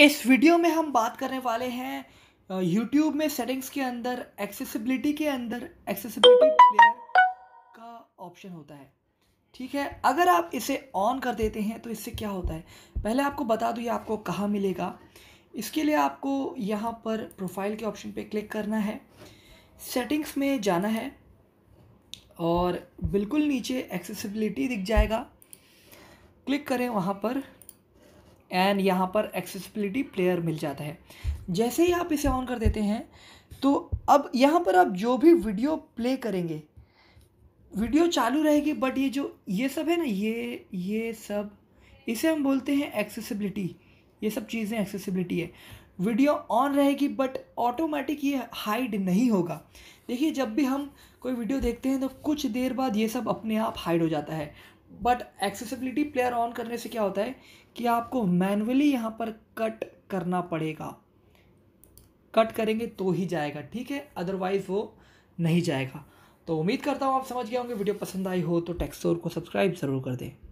इस वीडियो में हम बात करने वाले हैं यूट्यूब में सेटिंग्स के अंदर एक्सेसिबिलिटी के अंदर एक्सेसिबिलिटी प्लेयर का ऑप्शन होता है ठीक है अगर आप इसे ऑन कर देते हैं तो इससे क्या होता है पहले आपको बता दूँ ये आपको कहाँ मिलेगा इसके लिए आपको यहाँ पर प्रोफाइल के ऑप्शन पे क्लिक करना है सेटिंग्स में जाना है और बिल्कुल नीचे एक्सेसिबिलिटी दिख जाएगा क्लिक करें वहाँ पर एंड यहाँ पर एक्सेसिबिलिटी प्लेयर मिल जाता है जैसे ही आप इसे ऑन कर देते हैं तो अब यहाँ पर आप जो भी वीडियो प्ले करेंगे वीडियो चालू रहेगी बट ये जो ये सब है ना ये ये सब इसे हम बोलते हैं एक्सेसिबिलिटी ये सब चीज़ें एक्सेसिबिलिटी है वीडियो ऑन रहेगी बट ऑटोमेटिक ये हाइड नहीं होगा देखिए जब भी हम कोई वीडियो देखते हैं तो कुछ देर बाद ये सब अपने आप हाइड हो जाता है बट एक्सेसिबिलिटी प्लेयर ऑन करने से क्या होता है कि आपको मैनुअली यहाँ पर कट करना पड़ेगा कट करेंगे तो ही जाएगा ठीक है अदरवाइज़ वो नहीं जाएगा तो उम्मीद करता हूँ आप समझ गए होंगे वीडियो पसंद आई हो तो टेक्सोर को सब्सक्राइब ज़रूर कर दें